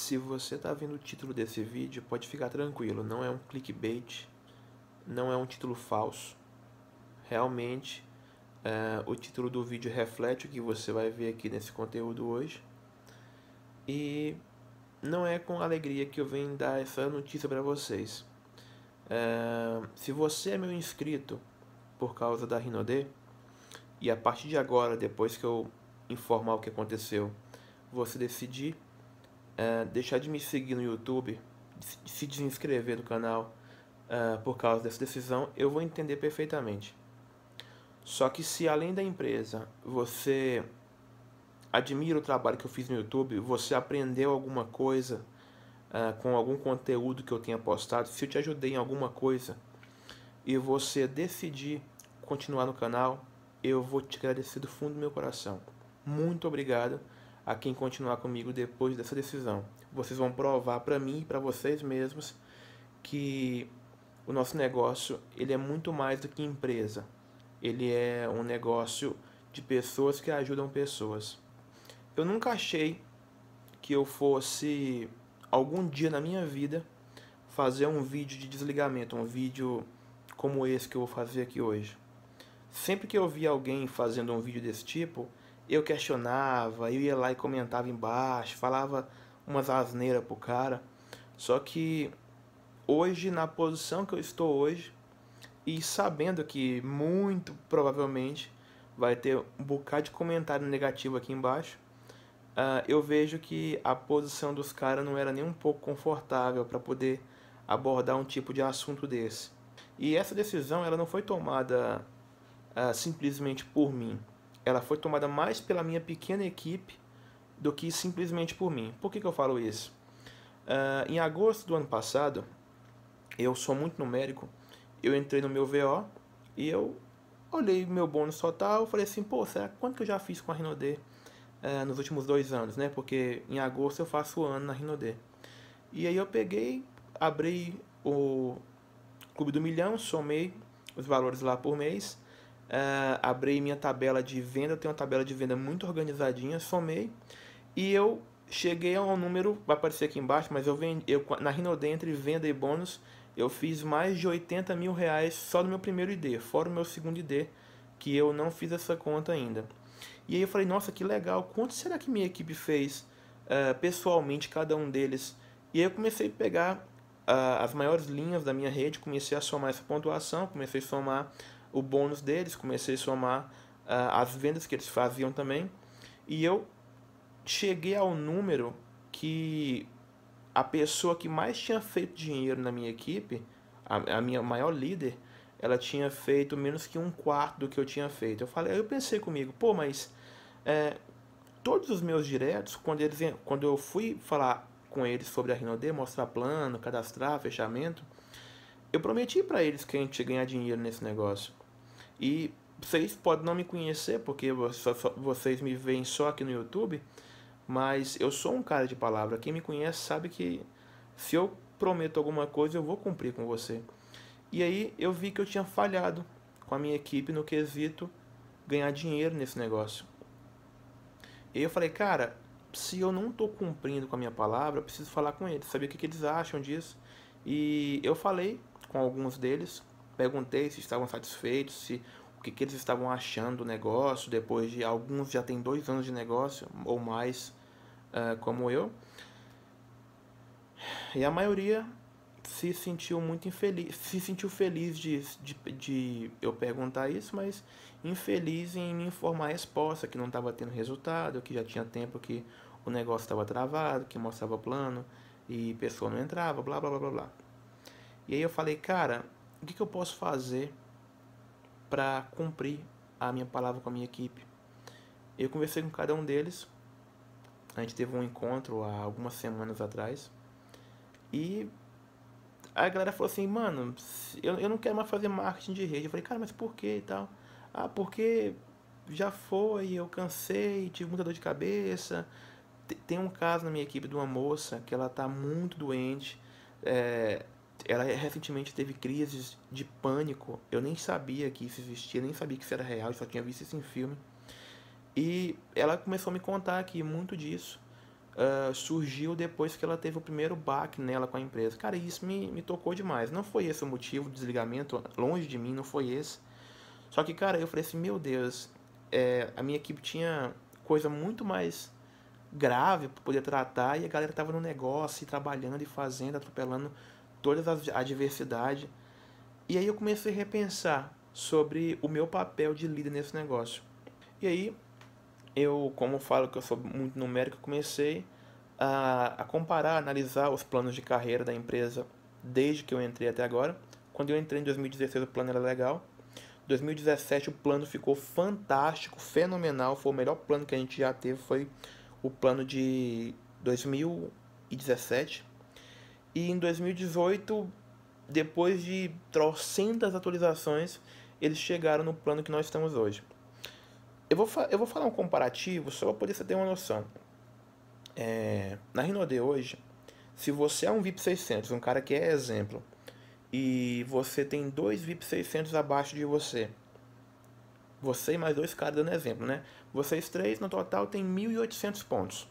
Se você está vendo o título desse vídeo, pode ficar tranquilo, não é um clickbait, não é um título falso. Realmente, é, o título do vídeo reflete o que você vai ver aqui nesse conteúdo hoje. E não é com alegria que eu venho dar essa notícia para vocês. É, se você é meu inscrito por causa da Rinode, e a partir de agora, depois que eu informar o que aconteceu, você decidir é, deixar de me seguir no YouTube, de se desinscrever do canal é, por causa dessa decisão, eu vou entender perfeitamente. Só que se além da empresa você admira o trabalho que eu fiz no YouTube, você aprendeu alguma coisa é, com algum conteúdo que eu tenha postado, se eu te ajudei em alguma coisa e você decidir continuar no canal, eu vou te agradecer do fundo do meu coração. Muito obrigado a quem continuar comigo depois dessa decisão. Vocês vão provar para mim e para vocês mesmos que o nosso negócio ele é muito mais do que empresa. Ele é um negócio de pessoas que ajudam pessoas. Eu nunca achei que eu fosse algum dia na minha vida fazer um vídeo de desligamento, um vídeo como esse que eu vou fazer aqui hoje. Sempre que eu vi alguém fazendo um vídeo desse tipo, eu questionava, eu ia lá e comentava embaixo, falava umas asneiras pro cara. Só que hoje, na posição que eu estou hoje, e sabendo que muito provavelmente vai ter um bocado de comentário negativo aqui embaixo, uh, eu vejo que a posição dos caras não era nem um pouco confortável para poder abordar um tipo de assunto desse. E essa decisão ela não foi tomada uh, simplesmente por mim ela foi tomada mais pela minha pequena equipe do que simplesmente por mim. Por que, que eu falo isso? Uh, em agosto do ano passado, eu sou muito numérico, eu entrei no meu VO e eu olhei meu bônus total, falei assim, pô, será quanto que eu já fiz com a Rinode uh, nos últimos dois anos, né? Porque em agosto eu faço o ano na Rinode. E aí eu peguei, abri o Clube do Milhão, somei os valores lá por mês Uh, abri minha tabela de venda, eu tenho uma tabela de venda muito organizadinha, somei e eu cheguei ao número, vai aparecer aqui embaixo, mas eu, vendi, eu na Rinode entre venda e bônus, eu fiz mais de 80 mil reais só no meu primeiro ID, fora o meu segundo ID, que eu não fiz essa conta ainda. E aí eu falei, nossa, que legal, quanto será que minha equipe fez uh, pessoalmente, cada um deles? E aí eu comecei a pegar uh, as maiores linhas da minha rede, comecei a somar essa pontuação, comecei a somar o bônus deles, comecei a somar uh, as vendas que eles faziam também, e eu cheguei ao número que a pessoa que mais tinha feito dinheiro na minha equipe, a, a minha maior líder, ela tinha feito menos que um quarto do que eu tinha feito. Eu falei, eu pensei comigo, pô, mas é, todos os meus diretos, quando, eles, quando eu fui falar com eles sobre a Rinode, mostrar plano, cadastrar, fechamento, eu prometi para eles que a gente ia ganhar dinheiro nesse negócio. E vocês podem não me conhecer, porque vocês me veem só aqui no YouTube, mas eu sou um cara de palavra. Quem me conhece sabe que se eu prometo alguma coisa, eu vou cumprir com você. E aí eu vi que eu tinha falhado com a minha equipe no quesito ganhar dinheiro nesse negócio. E eu falei, cara, se eu não estou cumprindo com a minha palavra, eu preciso falar com eles, saber o que, que eles acham disso. E eu falei com alguns deles, Perguntei se estavam satisfeitos, se o que, que eles estavam achando do negócio, depois de alguns já têm dois anos de negócio ou mais, uh, como eu. E a maioria se sentiu muito infeliz, se sentiu feliz de, de, de eu perguntar isso, mas infeliz em me informar a resposta, que não estava tendo resultado, que já tinha tempo que o negócio estava travado, que mostrava plano e pessoa não entrava, blá blá blá blá blá. E aí eu falei, cara, o que, que eu posso fazer para cumprir a minha palavra com a minha equipe? Eu conversei com cada um deles, a gente teve um encontro há algumas semanas atrás, e a galera falou assim, mano, eu, eu não quero mais fazer marketing de rede. Eu falei, cara, mas por que e tal? Ah, porque já foi, eu cansei, tive muita dor de cabeça. Tem um caso na minha equipe de uma moça que ela tá muito doente. É, ela recentemente teve crises de pânico. Eu nem sabia que isso existia, nem sabia que isso era real, só tinha visto isso em filme. E ela começou a me contar que muito disso uh, surgiu depois que ela teve o primeiro baque nela com a empresa. Cara, isso me, me tocou demais. Não foi esse o motivo do desligamento, longe de mim, não foi esse. Só que, cara, eu falei assim: meu Deus, é, a minha equipe tinha coisa muito mais grave para poder tratar e a galera tava no negócio, trabalhando e fazendo, atropelando todas as adversidade. E aí eu comecei a repensar sobre o meu papel de líder nesse negócio. E aí eu, como falo que eu sou muito numérico, comecei a, a comparar, a analisar os planos de carreira da empresa desde que eu entrei até agora. Quando eu entrei em 2016 o plano era legal. 2017 o plano ficou fantástico, fenomenal, foi o melhor plano que a gente já teve, foi o plano de 2017. E em 2018, depois de trocentas atualizações, eles chegaram no plano que nós estamos hoje. Eu vou, eu vou falar um comparativo só para poder você ter uma noção. É, na RinoD hoje, se você é um VIP 600, um cara que é exemplo, e você tem dois VIP 600 abaixo de você, você e mais dois caras dando exemplo, né? Vocês três no total tem 1.800 pontos.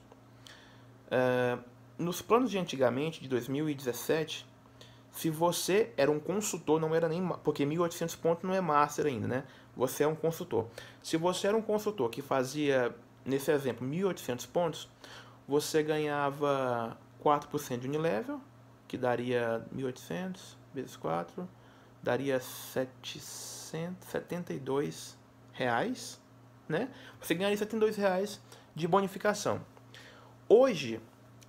É, nos planos de antigamente, de 2017, se você era um consultor, não era nem. Porque 1800 pontos não é master ainda, né? Você é um consultor. Se você era um consultor que fazia, nesse exemplo, 1800 pontos, você ganhava 4% de Unilevel, que daria 1800 vezes 4, daria 772 reais, né? Você ganharia 72 reais de bonificação. Hoje,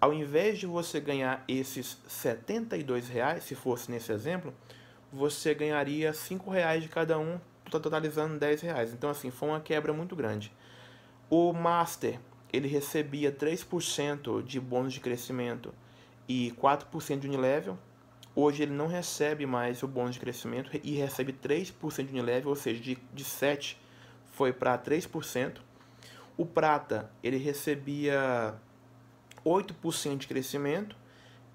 ao invés de você ganhar esses R$ reais, se fosse nesse exemplo, você ganharia R$ reais de cada um, totalizando R$ reais. Então assim, foi uma quebra muito grande. O master, ele recebia 3% de bônus de crescimento e 4% de Unilevel. Hoje ele não recebe mais o bônus de crescimento e recebe 3% de Unilevel, ou seja, de, de 7 foi para 3%. O prata, ele recebia 8% de crescimento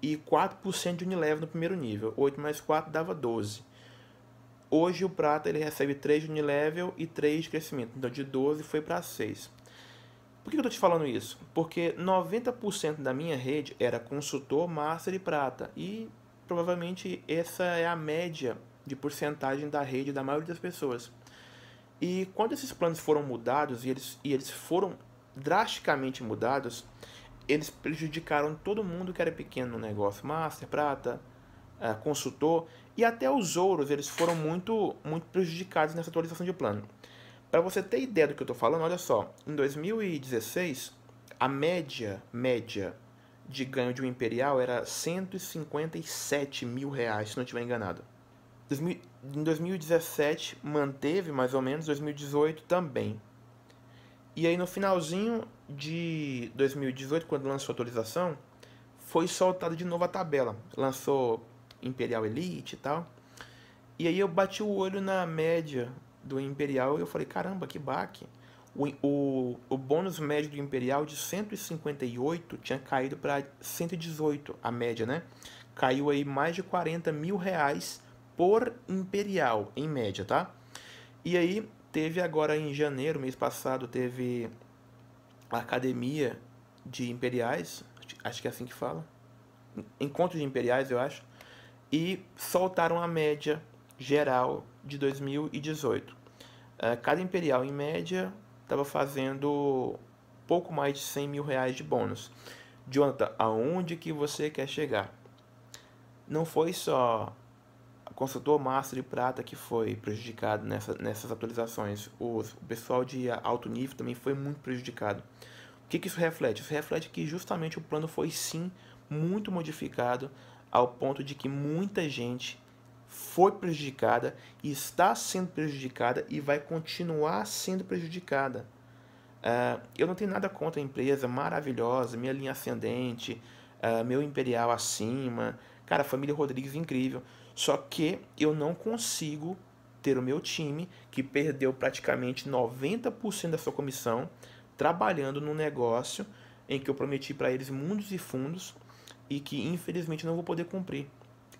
e 4% de Unilever no primeiro nível. 8 mais 4 dava 12. Hoje o prata ele recebe 3 de Unilevel e 3 de crescimento. Então de 12 foi para 6. Por que eu estou te falando isso? Porque 90% da minha rede era consultor, master e prata. E provavelmente essa é a média de porcentagem da rede da maioria das pessoas. E quando esses planos foram mudados, e eles, e eles foram drasticamente mudados, eles prejudicaram todo mundo que era pequeno no negócio, master, prata, é, consultor e até os ouros, eles foram muito, muito prejudicados nessa atualização de plano. Para você ter ideia do que eu estou falando, olha só, em 2016 a média, média de ganho de um imperial era 157 mil reais, se não estiver enganado. Em 2017 manteve mais ou menos, 2018 também. E aí no finalzinho de 2018, quando lançou a atualização, foi soltada de novo a tabela. Lançou Imperial Elite e tal. E aí eu bati o olho na média do Imperial e eu falei, caramba, que baque. O, o, o bônus médio do Imperial de 158 tinha caído para 118, a média, né? Caiu aí mais de 40 mil reais por Imperial, em média, tá? E aí Teve agora em janeiro, mês passado, teve a Academia de Imperiais, acho que é assim que fala. Encontro de Imperiais, eu acho. E soltaram a média geral de 2018. Eh, cada Imperial, em média, estava fazendo pouco mais de 100 mil reais de bônus. Jonathan, aonde que você quer chegar? Não foi só consultor Master e Prata que foi prejudicado nessa, nessas atualizações, o pessoal de alto nível também foi muito prejudicado. O que, que isso reflete? Isso reflete que justamente o plano foi sim muito modificado ao ponto de que muita gente foi prejudicada está sendo prejudicada e vai continuar sendo prejudicada. Uh, eu não tenho nada contra a empresa maravilhosa, minha linha ascendente, uh, meu imperial acima, cara, família Rodrigues é incrível. Só que eu não consigo ter o meu time, que perdeu praticamente 90% da sua comissão, trabalhando num negócio em que eu prometi para eles mundos e fundos e que infelizmente não vou poder cumprir.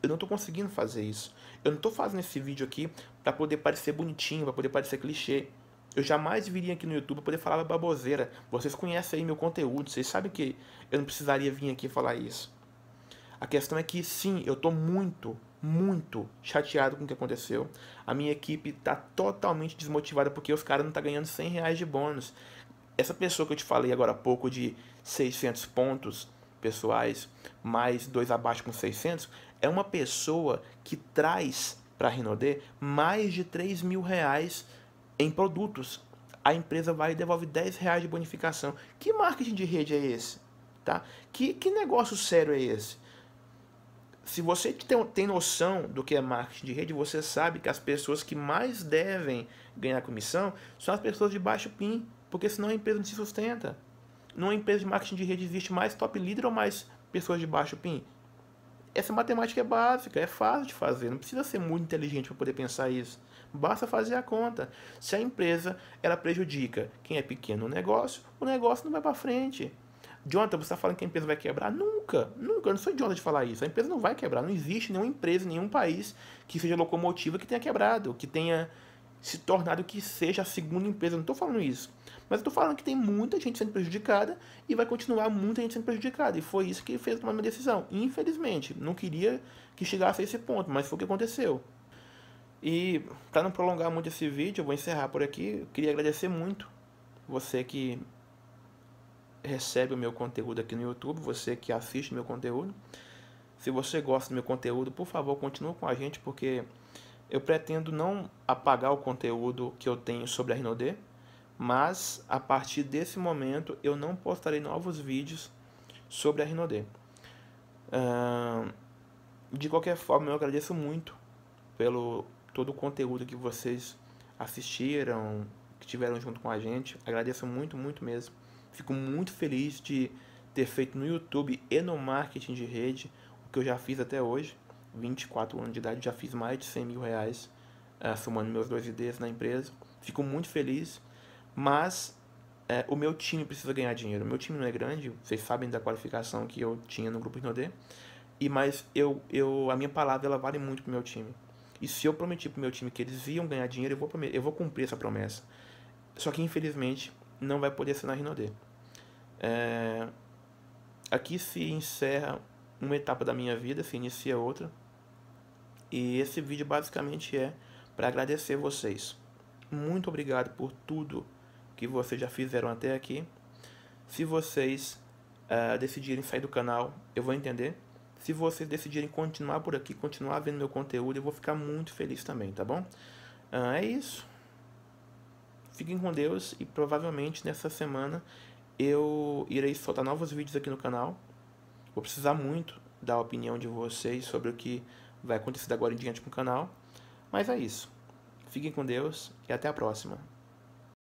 Eu não estou conseguindo fazer isso. Eu não estou fazendo esse vídeo aqui para poder parecer bonitinho, para poder parecer clichê. Eu jamais viria aqui no YouTube para poder falar baboseira. Vocês conhecem aí meu conteúdo, vocês sabem que eu não precisaria vir aqui falar isso. A questão é que sim, eu estou muito, muito chateado com o que aconteceu. A minha equipe está totalmente desmotivada porque os caras não tá ganhando 100 reais de bônus. Essa pessoa que eu te falei agora há pouco de 600 pontos pessoais, mais dois abaixo com 600, é uma pessoa que traz para a Rinode mais de 3 mil reais em produtos. A empresa vai e devolve 10 reais de bonificação. Que marketing de rede é esse? Tá? Que, que negócio sério é esse? se você tem, tem noção do que é marketing de rede, você sabe que as pessoas que mais devem ganhar comissão são as pessoas de baixo PIN, porque senão a empresa não se sustenta. Numa empresa de marketing de rede existe mais top leader ou mais pessoas de baixo PIN? Essa matemática é básica, é fácil de fazer, não precisa ser muito inteligente para poder pensar isso. Basta fazer a conta. Se a empresa ela prejudica quem é pequeno no negócio, o negócio não vai para frente. Jonathan, você está falando que a empresa vai quebrar? Nunca, nunca. Eu não sou idiota de falar isso. A empresa não vai quebrar. Não existe nenhuma empresa, nenhum país que seja locomotiva que tenha quebrado, que tenha se tornado que seja a segunda empresa. Não estou falando isso. Mas estou falando que tem muita gente sendo prejudicada e vai continuar muita gente sendo prejudicada. E foi isso que fez tomar minha decisão. Infelizmente, não queria que chegasse a esse ponto, mas foi o que aconteceu. E para não prolongar muito esse vídeo, eu vou encerrar por aqui. Eu queria agradecer muito você que recebe o meu conteúdo aqui no YouTube, você que assiste meu conteúdo. Se você gosta do meu conteúdo, por favor, continue com a gente, porque eu pretendo não apagar o conteúdo que eu tenho sobre a Rinode, mas a partir desse momento eu não postarei novos vídeos sobre a Rinode. Uh, de qualquer forma, eu agradeço muito pelo todo o conteúdo que vocês assistiram, que tiveram junto com a gente. Agradeço muito, muito mesmo. Fico muito feliz de ter feito no YouTube e no marketing de rede o que eu já fiz até hoje. 24 anos de idade, já fiz mais de 100 mil reais uh, somando meus dois IDs na empresa. Fico muito feliz, mas eh, o meu time precisa ganhar dinheiro. O meu time não é grande, vocês sabem da qualificação que eu tinha no grupo Inodê. E mas eu, eu a minha palavra ela vale muito para o meu time. E se eu prometi para o meu time que eles iam ganhar dinheiro, eu vou eu vou cumprir essa promessa. Só que infelizmente não vai poder ser na Rinodê. É... Aqui se encerra uma etapa da minha vida, se inicia outra. E esse vídeo basicamente é para agradecer vocês. Muito obrigado por tudo que vocês já fizeram até aqui. Se vocês uh, decidirem sair do canal, eu vou entender. Se vocês decidirem continuar por aqui, continuar vendo meu conteúdo, eu vou ficar muito feliz também, tá bom? Uh, é isso. Fiquem com Deus e provavelmente nessa semana eu irei soltar novos vídeos aqui no canal. Vou precisar muito da opinião de vocês sobre o que vai acontecer agora em diante com o canal. Mas é isso. Fiquem com Deus e até a próxima.